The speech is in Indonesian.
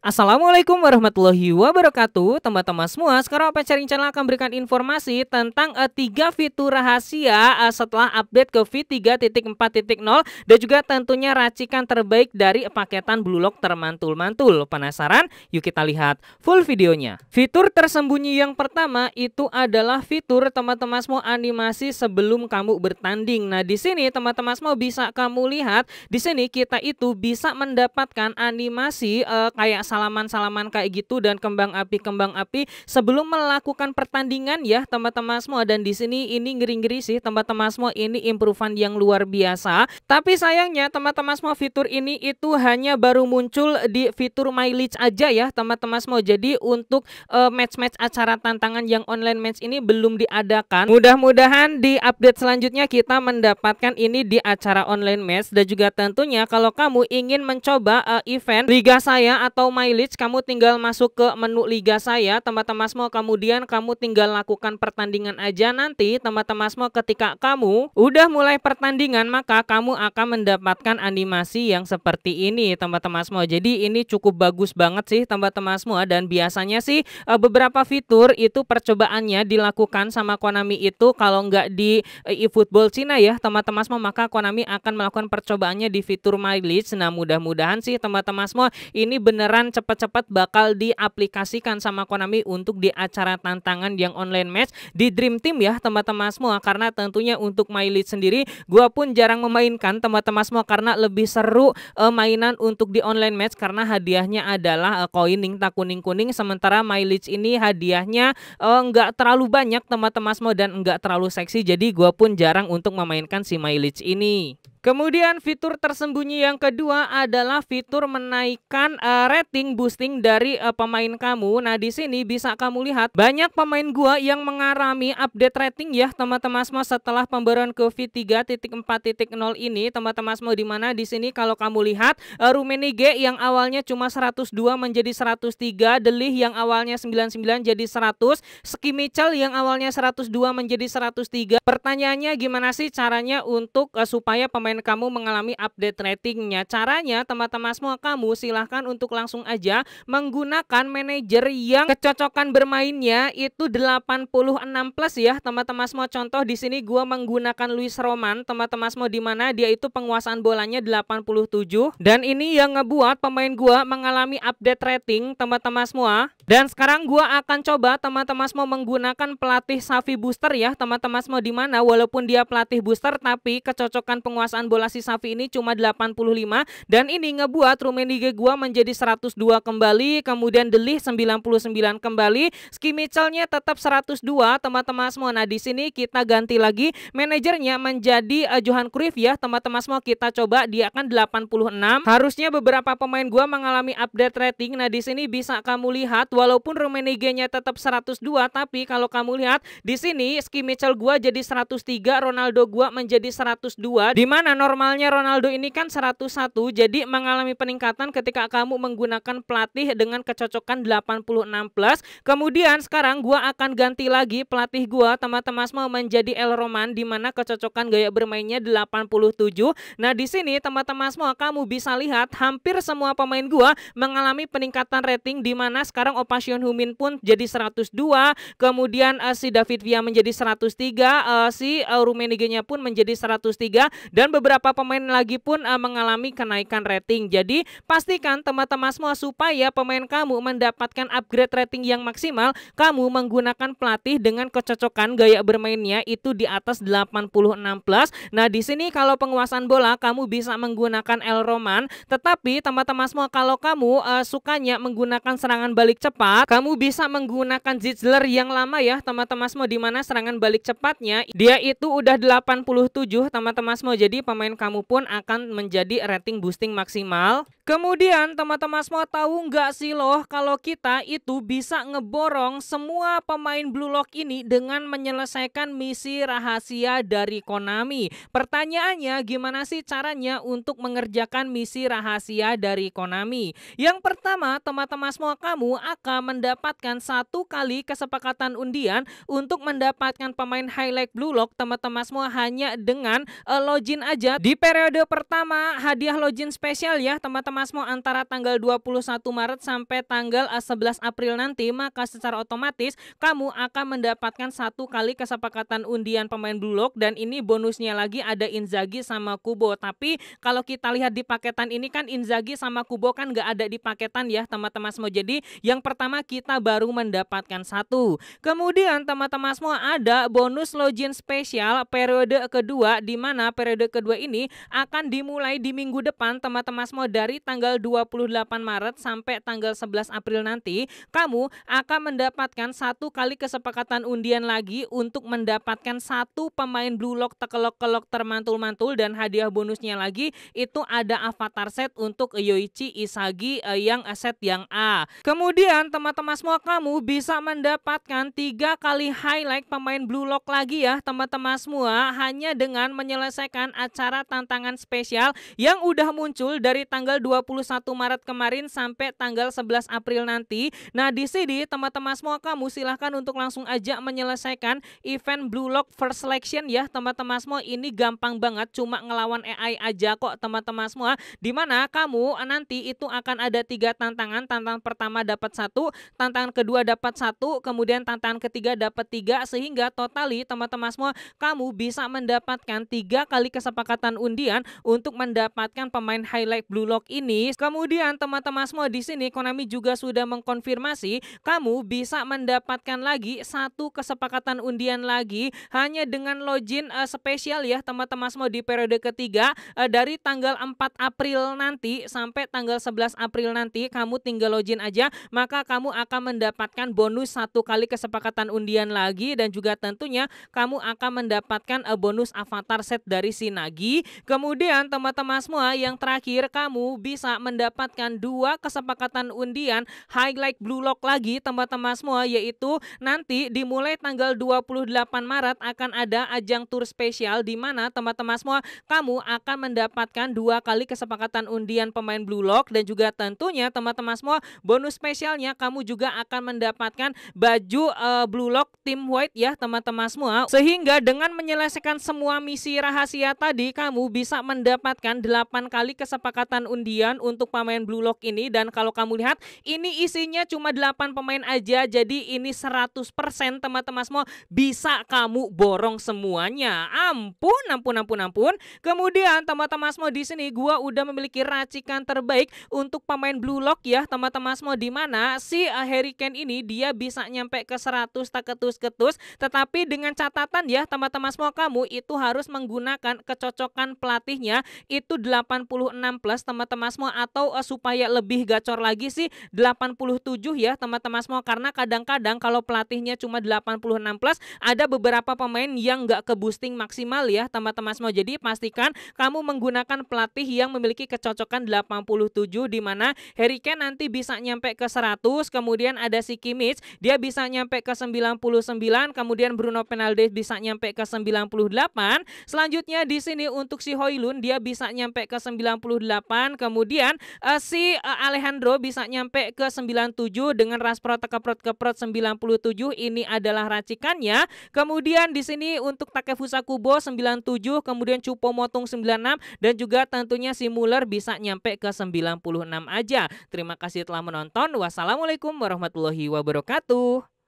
Assalamualaikum warahmatullahi wabarakatuh Teman-teman semua Sekarang Open Sharing Channel akan berikan informasi Tentang uh, eh, 3 fitur rahasia uh, Setelah update ke V3.4.0 Dan juga tentunya racikan terbaik Dari paketan Blue Lock termantul-mantul Penasaran? Yuk kita lihat Full videonya Fitur tersembunyi yang pertama Itu adalah fitur teman-teman semua Animasi sebelum kamu bertanding Nah di sini teman-teman semua bisa kamu lihat Di sini kita itu bisa mendapatkan animasi uh, Kayak salaman-salaman kayak gitu dan kembang api kembang api sebelum melakukan pertandingan ya teman-teman semua ah, dan di sini ini ngeri-ngeri sih teman-teman semua ini improvement yang luar biasa. Tapi sayangnya teman-teman semua fitur ini itu hanya baru muncul di fitur mileage aja ya teman-teman semua. Jadi untuk eh, match-match uh, acara tantangan yang online match ini belum diadakan. Mudah-mudahan di update selanjutnya kita mendapatkan ini di acara online match dan juga tentunya kalau kamu ingin mencoba uh, event liga saya atau mileage kamu tinggal masuk ke menu liga saya teman-teman semua kemudian kamu tinggal lakukan pertandingan aja nanti teman-teman semua ketika kamu udah mulai pertandingan maka kamu akan mendapatkan animasi yang seperti ini teman-teman semua jadi ini cukup bagus banget sih teman-teman semua dan biasanya sih eh, beberapa fitur itu percobaannya dilakukan sama Konami itu kalau nggak di eh, eFootball Cina ya teman-teman semua maka Konami akan melakukan percobaannya di fitur mileage nah mudah-mudahan sih teman-teman semua ini beneran cepat-cepat bakal diaplikasikan sama Konami untuk di acara tantangan yang online match di Dream Team ya teman-teman semua karena tentunya untuk My Lead sendiri gua pun jarang memainkan teman-teman semua karena lebih seru uh, mainan untuk di online match karena hadiahnya adalah uh, eh, koin tak kuning-kuning sementara My Lead ini hadiahnya enggak eh, uh, terlalu banyak teman-teman semua dan enggak terlalu seksi jadi gua pun jarang untuk memainkan si My Lead ini. Kemudian fitur tersembunyi yang kedua adalah fitur menaikkan uh, rating boosting dari uh, pemain kamu. Nah, di sini bisa kamu lihat banyak pemain gua yang mengalami update rating ya, teman-teman semua setelah titik ke V3.4.0 ini, teman-teman semua di mana di sini kalau kamu lihat uh, eh, Rumenige yang awalnya cuma 102 menjadi 103, Delih yang awalnya 99 jadi 100, Skimichel yang awalnya 102 menjadi 103. Pertanyaannya gimana sih caranya untuk uh, supaya pemain komen kamu mengalami update ratingnya. Caranya teman-teman semua kamu silahkan untuk langsung aja menggunakan manajer yang kecocokan bermainnya itu 86 plus ya teman-teman semua. Contoh di sini gue menggunakan Luis Roman teman-teman semua di mana dia itu penguasaan bolanya 87 dan ini yang ngebuat pemain gue mengalami update rating teman-teman semua. Dan sekarang gue akan coba teman-teman semua menggunakan pelatih Safi Booster ya teman-teman semua di mana walaupun dia pelatih booster tapi kecocokan penguasaan kecepatan bola si Safi ini cuma 85 dan ini ngebuat Rummenigge gua menjadi 102 kembali, kemudian Delih 99 kembali, Ski Mitchellnya tetap 102 teman-teman semua. Nah di sini kita ganti lagi manajernya menjadi uh, Johan Cruyff ya teman-teman semua kita coba dia akan 86. Harusnya beberapa pemain gua mengalami update rating. Nah di sini bisa kamu lihat walaupun Rummenigge-nya tetap 102 tapi kalau kamu lihat di sini Ski Mitchell gua jadi 103, Ronaldo gua menjadi 102 di mana Nah, normalnya Ronaldo ini kan 101, jadi mengalami peningkatan ketika kamu menggunakan pelatih dengan kecocokan 86 plus. Kemudian sekarang gua akan ganti lagi pelatih gua teman-teman semua menjadi El Roman di mana kecocokan gaya bermainnya 87. Nah, di sini teman-teman semua kamu bisa lihat hampir semua pemain gua mengalami peningkatan rating di mana sekarang Opasion Humin pun jadi 102, kemudian uh, si David Villa menjadi 103, uh, eh, si uh, eh, Rumenigenya pun menjadi 103 dan beberapa pemain lagi pun uh, mengalami kenaikan rating. Jadi pastikan teman-teman semua supaya pemain kamu mendapatkan upgrade rating yang maksimal, kamu menggunakan pelatih dengan kecocokan gaya bermainnya itu di atas 86 plus. Nah, di sini kalau penguasaan bola kamu bisa menggunakan El Roman, tetapi teman-teman semua kalau kamu uh, sukanya menggunakan serangan balik cepat, kamu bisa menggunakan Zitzler yang lama ya, teman-teman semua di mana serangan balik cepatnya dia itu udah 87 teman-teman semua. Jadi pemain kamu pun akan menjadi rating boosting maksimal. Kemudian teman-teman semua tahu nggak sih loh kalau kita itu bisa ngeborong semua pemain Blue Lock ini dengan menyelesaikan misi rahasia dari Konami. Pertanyaannya gimana sih caranya untuk mengerjakan misi rahasia dari Konami? Yang pertama teman-teman semua kamu akan mendapatkan satu kali kesepakatan undian untuk mendapatkan pemain highlight Blue Lock teman-teman semua hanya dengan eh, login aja saja di periode pertama hadiah login spesial ya teman-teman semua antara tanggal 21 Maret sampai tanggal 11 eh, April nanti maka secara otomatis kamu akan mendapatkan satu kali kesepakatan undian pemain Blue Lock dan ini bonusnya lagi ada Inzaghi sama Kubo tapi kalau kita lihat di paketan ini kan Inzaghi sama Kubo kan nggak ada di paketan ya teman-teman semua jadi yang pertama kita baru mendapatkan satu kemudian teman-teman semua ada bonus login spesial periode kedua di mana periode kedua kedua ini akan dimulai di minggu depan teman-teman semua dari tanggal 28 Maret sampai tanggal 11 April nanti kamu akan mendapatkan satu kali kesepakatan undian lagi untuk mendapatkan satu pemain blue lock tekelok-kelok termantul-mantul dan hadiah bonusnya lagi itu ada avatar set untuk Yoichi Isagi eh, yang set yang A. Kemudian teman-teman semua kamu bisa mendapatkan tiga kali highlight pemain blue lock lagi ya teman-teman semua hanya dengan menyelesaikan acara tantangan spesial yang udah muncul dari tanggal 21 Maret kemarin sampai tanggal 11 April nanti. Nah, di sini teman-teman semua kamu silahkan untuk langsung aja menyelesaikan event Blue Lock First Selection ya, teman-teman semua. Ini gampang banget, cuma ngelawan AI aja kok teman-teman semua. Dimana kamu eh, nanti itu akan ada tiga tantangan. Tantangan pertama dapat satu, tantangan kedua dapat satu, kemudian tantangan ketiga dapat tiga, sehingga totali teman-teman semua kamu bisa mendapatkan tiga kali kesempatan kesepakatan undian untuk mendapatkan pemain highlight Blue Lock ini. Kemudian teman-teman semua di sini Konami juga sudah mengkonfirmasi kamu bisa mendapatkan lagi satu kesepakatan undian lagi hanya dengan login uh, spesial ya teman-teman semua di periode ketiga uh, dari tanggal 4 April nanti sampai tanggal 11 April nanti kamu tinggal login aja maka kamu akan mendapatkan bonus satu kali kesepakatan undian lagi dan juga tentunya kamu akan mendapatkan eh, bonus avatar set dari Sina lagi. Kemudian teman-teman semua yang terakhir kamu bisa mendapatkan dua kesepakatan undian highlight blue lock lagi teman-teman semua yaitu nanti dimulai tanggal 28 Maret akan ada ajang tour spesial di mana teman-teman semua kamu akan mendapatkan dua kali kesepakatan undian pemain blue lock dan juga tentunya teman-teman semua bonus spesialnya kamu juga akan mendapatkan baju uh, blue lock tim white ya teman-teman semua sehingga dengan menyelesaikan semua misi rahasia tadi jadi kamu bisa mendapatkan 8 kali kesepakatan undian untuk pemain Blue Lock ini dan kalau kamu lihat ini isinya cuma 8 pemain aja jadi ini 100% teman-teman semua bisa kamu borong semuanya. Ampun, ampun, ampun, ampun. Kemudian teman-teman semua di sini gua udah memiliki racikan terbaik untuk pemain Blue Lock ya teman-teman semua di mana si eh, Harry Kane ini dia bisa nyampe ke 100 tak ketus tetapi dengan catatan ya teman-teman semua kamu itu harus menggunakan kecocokan kecocokan pelatihnya itu 86 plus teman-teman semua atau uh, supaya lebih gacor lagi sih 87 ya teman-teman semua karena kadang-kadang kalau pelatihnya cuma 86 plus ada beberapa pemain yang nggak ke boosting maksimal ya teman-teman semua. Jadi pastikan kamu menggunakan pelatih yang memiliki kecocokan 87 di mana Harry Kane nanti bisa nyampe ke 100, kemudian ada si Kimmich dia bisa nyampe ke 99, kemudian Bruno Penaldes bisa nyampe ke 98. Selanjutnya di sini ini untuk si Hoilun dia bisa nyampe ke 98 kemudian uh, si uh, Alejandro bisa nyampe ke 97 dengan ras keprot-keprot 97 ini adalah racikannya kemudian di sini untuk Takefusa Kubo 97 kemudian Cupo Motung 96 dan juga tentunya si Muller bisa nyampe ke 96 aja terima kasih telah menonton wassalamualaikum warahmatullahi wabarakatuh